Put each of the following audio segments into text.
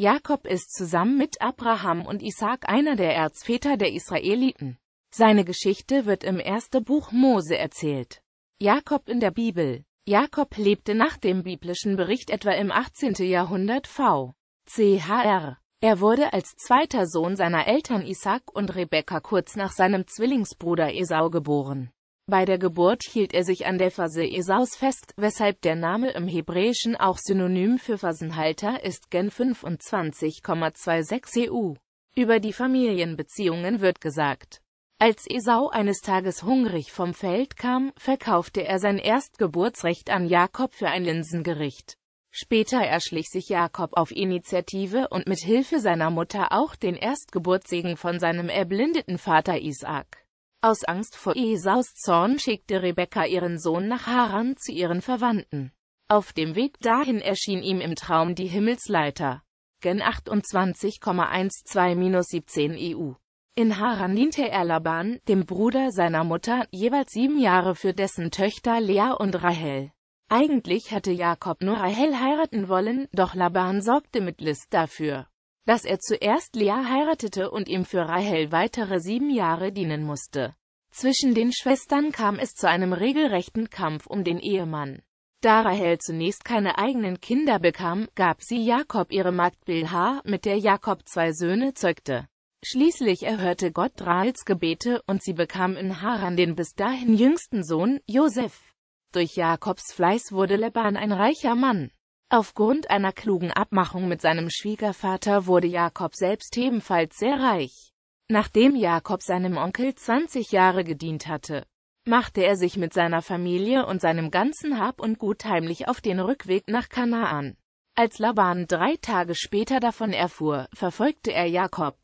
Jakob ist zusammen mit Abraham und Isaac einer der Erzväter der Israeliten. Seine Geschichte wird im ersten Buch Mose erzählt. Jakob in der Bibel Jakob lebte nach dem biblischen Bericht etwa im 18. Jahrhundert v. chr. Er wurde als zweiter Sohn seiner Eltern Isaac und Rebekka kurz nach seinem Zwillingsbruder Esau geboren. Bei der Geburt hielt er sich an der Phase Esaus fest, weshalb der Name im Hebräischen auch synonym für Phasenhalter ist Gen 25,26 EU. Über die Familienbeziehungen wird gesagt. Als Esau eines Tages hungrig vom Feld kam, verkaufte er sein Erstgeburtsrecht an Jakob für ein Linsengericht. Später erschlich sich Jakob auf Initiative und mit Hilfe seiner Mutter auch den Erstgeburtssegen von seinem erblindeten Vater Isaac. Aus Angst vor Esaus Zorn schickte Rebekka ihren Sohn nach Haran zu ihren Verwandten. Auf dem Weg dahin erschien ihm im Traum die Himmelsleiter. Gen 28,12-17 EU. E In Haran diente er Laban, dem Bruder seiner Mutter, jeweils sieben Jahre für dessen Töchter Lea und Rahel. Eigentlich hatte Jakob nur Rahel heiraten wollen, doch Laban sorgte mit List dafür, dass er zuerst Lea heiratete und ihm für Rahel weitere sieben Jahre dienen musste. Zwischen den Schwestern kam es zu einem regelrechten Kampf um den Ehemann. Da Rahel zunächst keine eigenen Kinder bekam, gab sie Jakob ihre Magd Bilha, mit der Jakob zwei Söhne zeugte. Schließlich erhörte Gott Rahels Gebete und sie bekam in Haran den bis dahin jüngsten Sohn, Josef. Durch Jakobs Fleiß wurde Leban ein reicher Mann. Aufgrund einer klugen Abmachung mit seinem Schwiegervater wurde Jakob selbst ebenfalls sehr reich. Nachdem Jakob seinem Onkel 20 Jahre gedient hatte, machte er sich mit seiner Familie und seinem ganzen Hab und Gut heimlich auf den Rückweg nach Kanaan. Als Laban drei Tage später davon erfuhr, verfolgte er Jakob.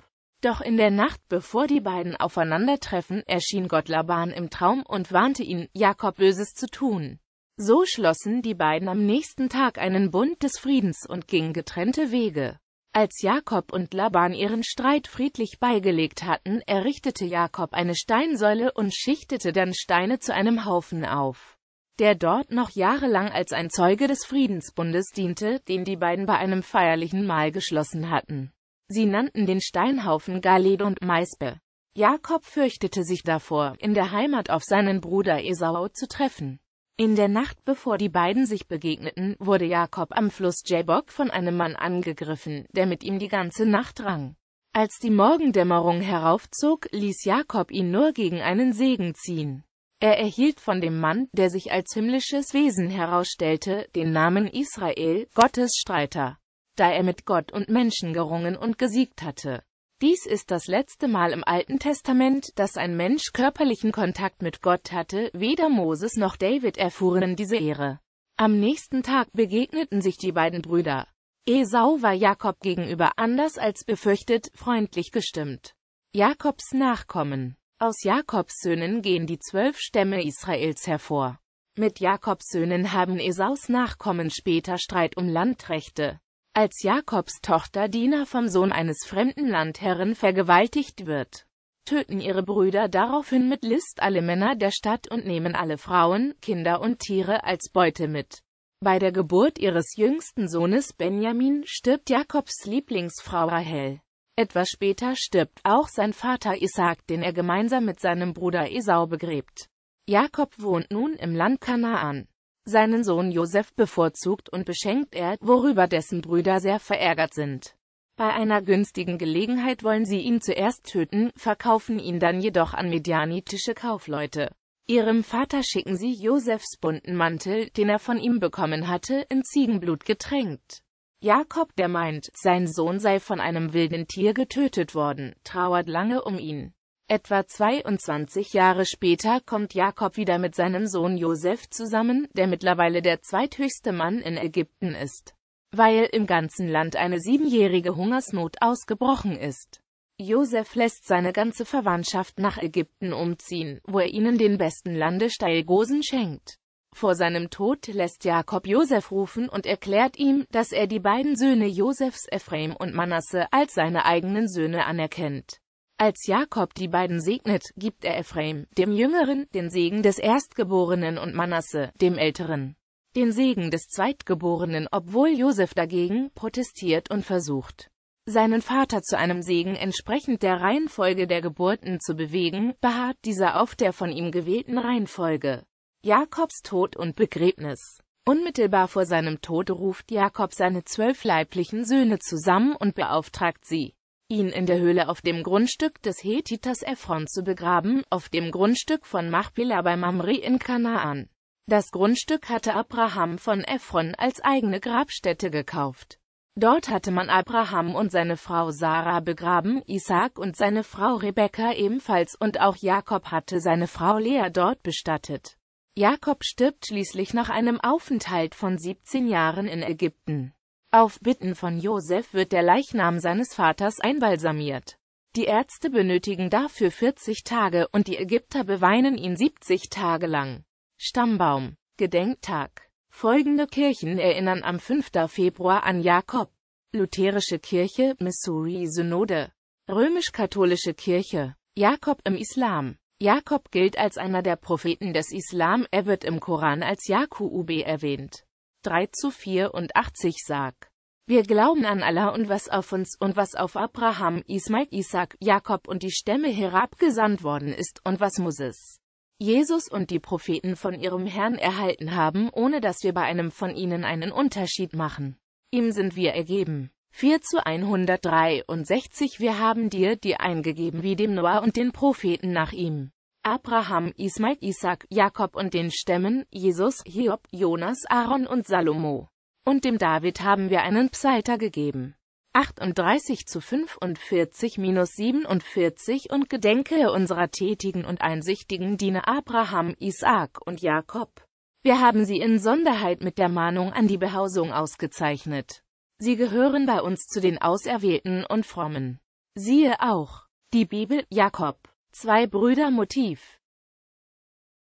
Doch in der Nacht, bevor die beiden aufeinandertreffen, erschien Gott Laban im Traum und warnte ihn, Jakob Böses zu tun. So schlossen die beiden am nächsten Tag einen Bund des Friedens und gingen getrennte Wege. Als Jakob und Laban ihren Streit friedlich beigelegt hatten, errichtete Jakob eine Steinsäule und schichtete dann Steine zu einem Haufen auf, der dort noch jahrelang als ein Zeuge des Friedensbundes diente, den die beiden bei einem feierlichen Mahl geschlossen hatten. Sie nannten den Steinhaufen Galed und Maisbe. Jakob fürchtete sich davor, in der Heimat auf seinen Bruder Esau zu treffen. In der Nacht bevor die beiden sich begegneten, wurde Jakob am Fluss Jabok von einem Mann angegriffen, der mit ihm die ganze Nacht rang. Als die Morgendämmerung heraufzog, ließ Jakob ihn nur gegen einen Segen ziehen. Er erhielt von dem Mann, der sich als himmlisches Wesen herausstellte, den Namen Israel, Gottes Streiter, da er mit Gott und Menschen gerungen und gesiegt hatte. Dies ist das letzte Mal im Alten Testament, dass ein Mensch körperlichen Kontakt mit Gott hatte, weder Moses noch David erfuhren diese Ehre. Am nächsten Tag begegneten sich die beiden Brüder. Esau war Jakob gegenüber anders als befürchtet, freundlich gestimmt. Jakobs Nachkommen Aus Jakobs Söhnen gehen die zwölf Stämme Israels hervor. Mit Jakobs Söhnen haben Esaus Nachkommen später Streit um Landrechte als Jakobs Tochter Dina vom Sohn eines fremden Landherren vergewaltigt wird. Töten ihre Brüder daraufhin mit List alle Männer der Stadt und nehmen alle Frauen, Kinder und Tiere als Beute mit. Bei der Geburt ihres jüngsten Sohnes Benjamin stirbt Jakobs Lieblingsfrau Rahel. Etwas später stirbt auch sein Vater Isaac, den er gemeinsam mit seinem Bruder Esau begräbt. Jakob wohnt nun im Land Kanaan. Seinen Sohn Josef bevorzugt und beschenkt er, worüber dessen Brüder sehr verärgert sind. Bei einer günstigen Gelegenheit wollen sie ihn zuerst töten, verkaufen ihn dann jedoch an medianitische Kaufleute. Ihrem Vater schicken sie Josefs bunten Mantel, den er von ihm bekommen hatte, in Ziegenblut getränkt. Jakob, der meint, sein Sohn sei von einem wilden Tier getötet worden, trauert lange um ihn. Etwa 22 Jahre später kommt Jakob wieder mit seinem Sohn Josef zusammen, der mittlerweile der zweithöchste Mann in Ägypten ist, weil im ganzen Land eine siebenjährige Hungersnot ausgebrochen ist. Josef lässt seine ganze Verwandtschaft nach Ägypten umziehen, wo er ihnen den besten Landesteil Gosen schenkt. Vor seinem Tod lässt Jakob Josef rufen und erklärt ihm, dass er die beiden Söhne Josefs Ephraim und Manasse als seine eigenen Söhne anerkennt. Als Jakob die beiden segnet, gibt er Ephraim, dem Jüngeren, den Segen des Erstgeborenen und Manasse, dem Älteren, den Segen des Zweitgeborenen, obwohl Josef dagegen protestiert und versucht, seinen Vater zu einem Segen entsprechend der Reihenfolge der Geburten zu bewegen, beharrt dieser auf der von ihm gewählten Reihenfolge. Jakobs Tod und Begräbnis Unmittelbar vor seinem Tod ruft Jakob seine zwölf leiblichen Söhne zusammen und beauftragt sie, ihn in der Höhle auf dem Grundstück des Hethiters Ephron zu begraben, auf dem Grundstück von Machpela bei Mamre in Kanaan. Das Grundstück hatte Abraham von Ephron als eigene Grabstätte gekauft. Dort hatte man Abraham und seine Frau Sarah begraben, Isaac und seine Frau Rebekka ebenfalls und auch Jakob hatte seine Frau Lea dort bestattet. Jakob stirbt schließlich nach einem Aufenthalt von 17 Jahren in Ägypten. Auf Bitten von Josef wird der Leichnam seines Vaters einbalsamiert. Die Ärzte benötigen dafür 40 Tage und die Ägypter beweinen ihn 70 Tage lang. Stammbaum. Gedenktag. Folgende Kirchen erinnern am 5. Februar an Jakob. Lutherische Kirche, Missouri Synode. Römisch-katholische Kirche. Jakob im Islam. Jakob gilt als einer der Propheten des Islam, er wird im Koran als Jakub erwähnt. 3 zu 84 sagt. Wir glauben an Allah und was auf uns und was auf Abraham, Ismail, Isaac, Jakob und die Stämme herabgesandt worden ist und was Moses, Jesus und die Propheten von ihrem Herrn erhalten haben, ohne dass wir bei einem von ihnen einen Unterschied machen. Ihm sind wir ergeben. 4 zu 163 Wir haben dir die eingegeben wie dem Noah und den Propheten nach ihm. Abraham, Ismael, Isaac, Jakob und den Stämmen, Jesus, Hiob, Jonas, Aaron und Salomo. Und dem David haben wir einen Psalter gegeben. 38 zu 45 minus 47 und gedenke unserer tätigen und einsichtigen Diener Abraham, Isaac und Jakob. Wir haben sie in Sonderheit mit der Mahnung an die Behausung ausgezeichnet. Sie gehören bei uns zu den Auserwählten und Frommen. Siehe auch, die Bibel, Jakob. Zwei Brüder Motiv